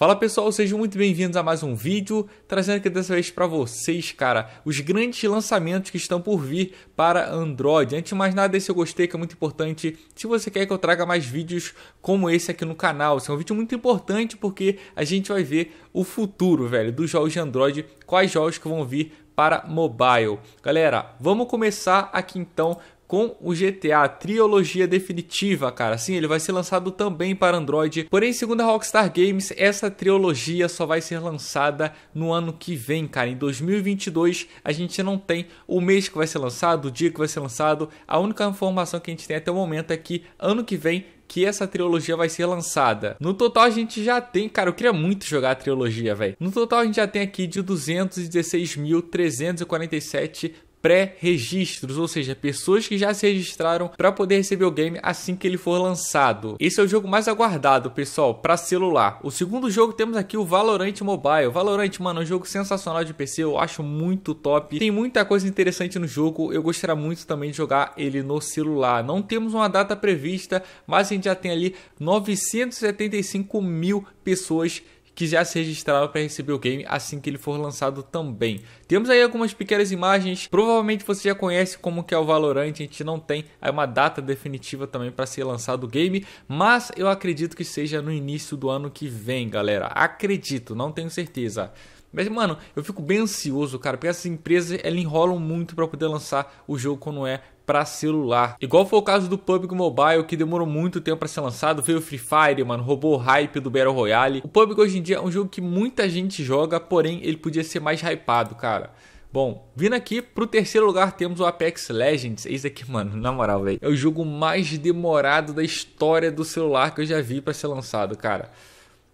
Fala pessoal, sejam muito bem-vindos a mais um vídeo, trazendo aqui dessa vez para vocês, cara, os grandes lançamentos que estão por vir para Android. Antes de mais nada, deixe seu gostei que é muito importante se você quer que eu traga mais vídeos como esse aqui no canal. Esse é um vídeo muito importante porque a gente vai ver o futuro, velho, dos jogos de Android, quais jogos que vão vir para mobile. Galera, vamos começar aqui então com o GTA Trilogia Definitiva, cara. Sim, ele vai ser lançado também para Android. Porém, segundo a Rockstar Games, essa trilogia só vai ser lançada no ano que vem, cara. Em 2022, a gente não tem o mês que vai ser lançado, o dia que vai ser lançado. A única informação que a gente tem até o momento é que ano que vem que essa trilogia vai ser lançada. No total a gente já tem, cara, eu queria muito jogar a trilogia, velho. No total a gente já tem aqui de 216.347 pré-registros, ou seja, pessoas que já se registraram para poder receber o game assim que ele for lançado. Esse é o jogo mais aguardado, pessoal, para celular. O segundo jogo temos aqui o Valorant Mobile. Valorant, mano, é um jogo sensacional de PC, eu acho muito top. Tem muita coisa interessante no jogo, eu gostaria muito também de jogar ele no celular. Não temos uma data prevista, mas a gente já tem ali 975 mil pessoas que já se registrava para receber o game assim que ele for lançado também. Temos aí algumas pequenas imagens, provavelmente você já conhece como que é o Valorant, a gente não tem aí é uma data definitiva também para ser lançado o game, mas eu acredito que seja no início do ano que vem, galera. Acredito, não tenho certeza. Mas, mano, eu fico bem ansioso, cara, porque essas empresas elas enrolam muito para poder lançar o jogo quando é para celular. Igual foi o caso do PUBG Mobile, que demorou muito tempo para ser lançado, veio o Free Fire, mano, roubou o hype do Battle Royale. O PUBG hoje em dia é um jogo que muita gente joga, porém ele podia ser mais hypado, cara. Bom, vindo aqui pro terceiro lugar temos o Apex Legends. Esse aqui, mano, na moral, velho, é o jogo mais demorado da história do celular que eu já vi para ser lançado, cara.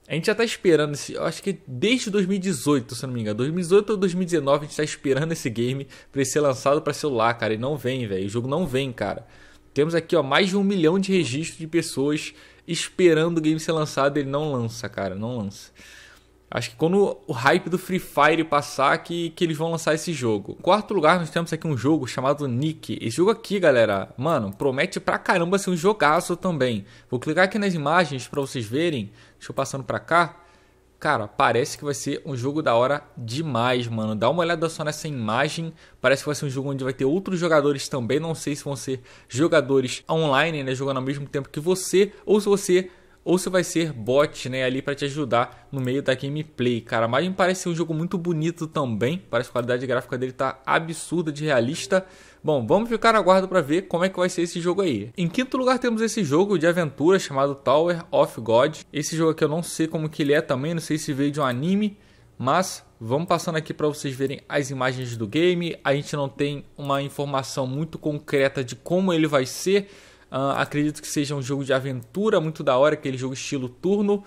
A gente já tá esperando esse. Acho que desde 2018, se não me engano. 2018 ou 2019 a gente tá esperando esse game pra ele ser lançado para celular, cara. E não vem, velho. O jogo não vem, cara. Temos aqui, ó, mais de um milhão de registros de pessoas esperando o game ser lançado. Ele não lança, cara. Não lança. Acho que quando o hype do Free Fire passar, que, que eles vão lançar esse jogo. Em quarto lugar, nós temos aqui um jogo chamado Nick. Esse jogo aqui, galera, mano, promete pra caramba ser um jogaço também. Vou clicar aqui nas imagens pra vocês verem. Deixa eu passando pra cá. Cara, parece que vai ser um jogo da hora demais, mano. Dá uma olhada só nessa imagem. Parece que vai ser um jogo onde vai ter outros jogadores também. Não sei se vão ser jogadores online, né? Jogando ao mesmo tempo que você. Ou se você ou se vai ser bot, né, ali para te ajudar no meio da gameplay, cara. Mas me parece um jogo muito bonito também, parece que a qualidade gráfica dele tá absurda de realista. Bom, vamos ficar aguardo para ver como é que vai ser esse jogo aí. Em quinto lugar temos esse jogo de aventura chamado Tower of God. Esse jogo aqui eu não sei como que ele é também, não sei se veio de um anime, mas vamos passando aqui para vocês verem as imagens do game. A gente não tem uma informação muito concreta de como ele vai ser, Uh, acredito que seja um jogo de aventura muito da hora, aquele jogo estilo turno.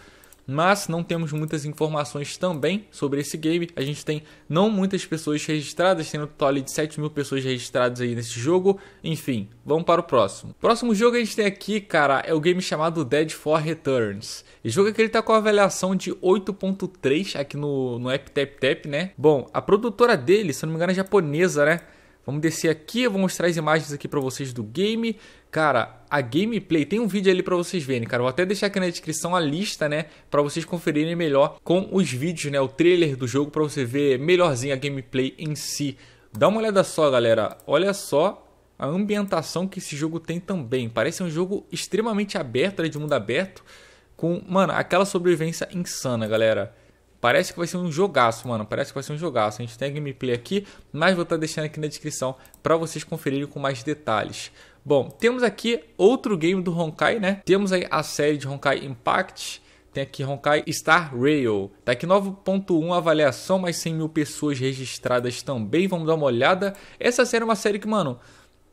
Mas não temos muitas informações também sobre esse game. A gente tem não muitas pessoas registradas, tem um total de 7 mil pessoas registradas aí nesse jogo. Enfim, vamos para o próximo. Próximo jogo que a gente tem aqui, cara, é o game chamado Dead for Returns. Esse jogo aqui é ele tá com a avaliação de 8.3 aqui no, no Tap, né? Bom, a produtora dele, se não me engano, é japonesa, né? Vamos descer aqui, eu vou mostrar as imagens aqui para vocês do game. Cara, a gameplay, tem um vídeo ali para vocês verem, cara. vou até deixar aqui na descrição a lista, né, para vocês conferirem melhor com os vídeos, né, o trailer do jogo para você ver melhorzinho a gameplay em si. Dá uma olhada só, galera. Olha só a ambientação que esse jogo tem também. Parece um jogo extremamente aberto, né, de mundo aberto, com, mano, aquela sobrevivência insana, galera. Parece que vai ser um jogaço, mano. Parece que vai ser um jogaço. A gente tem a gameplay aqui, mas vou estar tá deixando aqui na descrição para vocês conferirem com mais detalhes. Bom, temos aqui outro game do Honkai, né? Temos aí a série de Honkai Impact. Tem aqui Honkai Star Rail. Tá aqui 9.1 avaliação, mais 100 mil pessoas registradas também. Vamos dar uma olhada. Essa série é uma série que, mano,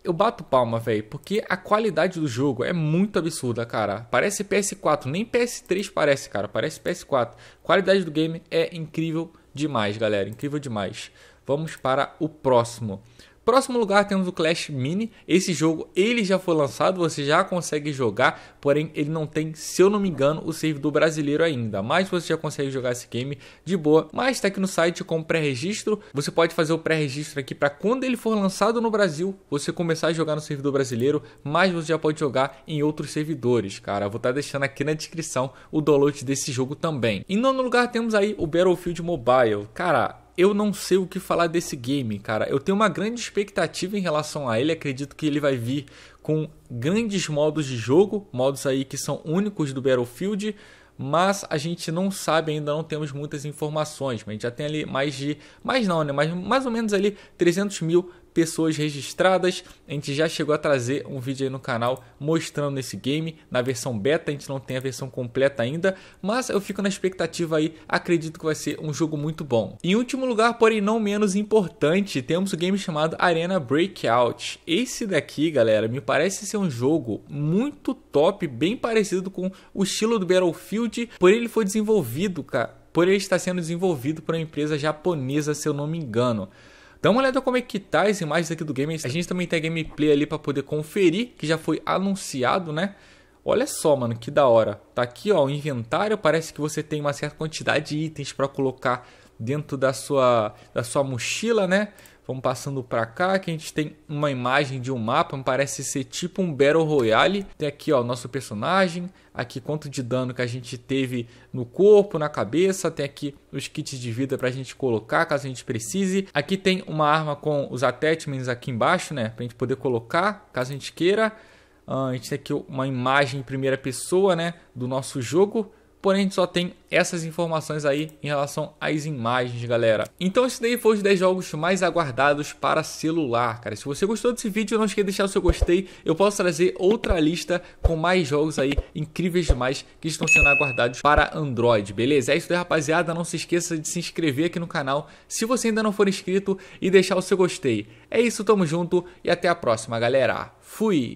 eu bato palma, velho, porque a qualidade do jogo é muito absurda, cara. Parece PS4, nem PS3 parece, cara, parece PS4. Qualidade do game é incrível demais, galera, incrível demais. Vamos para o próximo. Próximo lugar temos o Clash Mini. Esse jogo ele já foi lançado, você já consegue jogar, porém ele não tem, se eu não me engano, o servidor brasileiro ainda. Mas você já consegue jogar esse game de boa. Mas está aqui no site com pré-registro. Você pode fazer o pré-registro aqui para quando ele for lançado no Brasil, você começar a jogar no servidor brasileiro, mas você já pode jogar em outros servidores, cara. vou estar tá deixando aqui na descrição o download desse jogo também. Em nono lugar temos aí o Battlefield Mobile. Cara, eu não sei o que falar desse game, cara. Eu tenho uma grande expectativa em relação a ele. Acredito que ele vai vir com grandes modos de jogo, modos aí que são únicos do Battlefield, mas a gente não sabe ainda, não temos muitas informações. Mas a gente já tem ali mais de, mais não, né? Mais, mais ou menos ali 300 mil pessoas registradas. A gente já chegou a trazer um vídeo aí no canal mostrando esse game na versão beta. A gente não tem a versão completa ainda, mas eu fico na expectativa aí. Acredito que vai ser um jogo muito bom. Em último lugar, porém não menos importante, temos o um game chamado Arena Breakout. Esse daqui, galera, me parece ser um jogo muito top, bem parecido com o estilo do Battlefield, Por ele foi desenvolvido, cara. Por ele estar sendo desenvolvido por uma empresa japonesa, se eu não me engano. Dá uma olhada como é que tá as imagens aqui do game. A gente também tem gameplay ali para poder conferir, que já foi anunciado, né? Olha só, mano, que da hora. Tá aqui, ó, o inventário, parece que você tem uma certa quantidade de itens para colocar dentro da sua da sua mochila, né? Vamos passando para cá, que a gente tem uma imagem de um mapa, parece ser tipo um Battle Royale. Tem aqui ó, o nosso personagem, aqui quanto de dano que a gente teve no corpo, na cabeça, tem aqui os kits de vida para a gente colocar caso a gente precise. Aqui tem uma arma com os attachments aqui embaixo, né, para a gente poder colocar caso a gente queira. Uh, a gente tem aqui uma imagem em primeira pessoa, né, do nosso jogo Porém, a gente só tem essas informações aí em relação às imagens, galera. Então, esse daí foi os 10 jogos mais aguardados para celular, cara. Se você gostou desse vídeo, não esqueça de deixar o seu gostei. Eu posso trazer outra lista com mais jogos aí incríveis demais que estão sendo aguardados para Android, beleza? É isso aí, rapaziada. Não se esqueça de se inscrever aqui no canal se você ainda não for inscrito e deixar o seu gostei. É isso, tamo junto e até a próxima, galera. Fui!